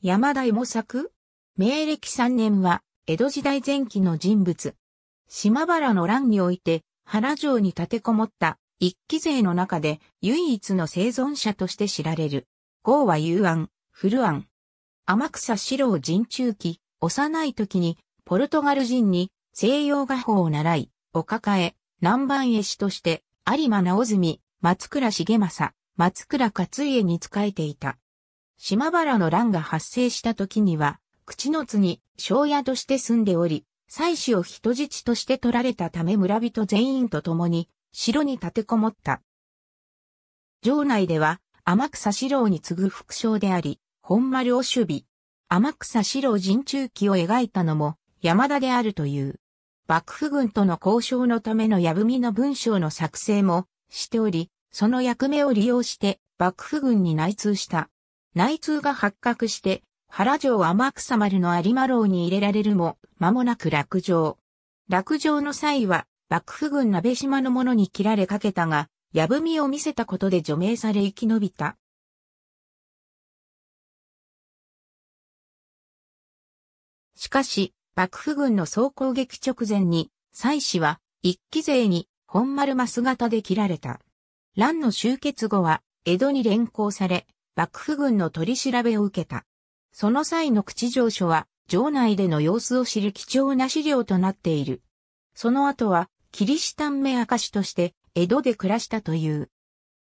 山田芋作明暦3年は、江戸時代前期の人物。島原の乱において、原城に立てこもった一期勢の中で唯一の生存者として知られる。豪は雄安、古安。天草四郎人中期、幼い時にポルトガル人に西洋画法を習い、お抱え、南蛮絵師として有馬直澄、松倉重政、松倉勝家に仕えていた。島原の乱が発生した時には、口の津に庄屋として住んでおり、妻子を人質として取られたため村人全員と共に、城に立てこもった。城内では、天草四郎に次ぐ副将であり、本丸を守備。天草四郎人中期を描いたのも、山田であるという。幕府軍との交渉のための矢文の文章の作成もしており、その役目を利用して幕府軍に内通した。内通が発覚して、原城天草丸の有馬楼に入れられるも、間もなく落城。落城の際は、幕府軍鍋島の者に切られかけたが、矢踏みを見せたことで除名され生き延びた。しかし、幕府軍の総攻撃直前に、妻子は、一騎勢に、本丸マ姿で切られた。乱の終結後は、江戸に連行され、幕府軍の取り調べを受けた。その際の口上書は、城内での様子を知る貴重な資料となっている。その後は、キリシタン目証として、江戸で暮らしたという。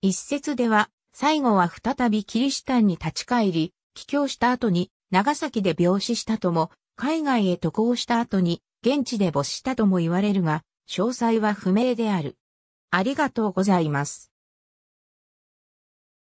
一説では、最後は再びキリシタンに立ち返り、帰郷した後に、長崎で病死したとも、海外へ渡航した後に、現地で没したとも言われるが、詳細は不明である。ありがとうございます。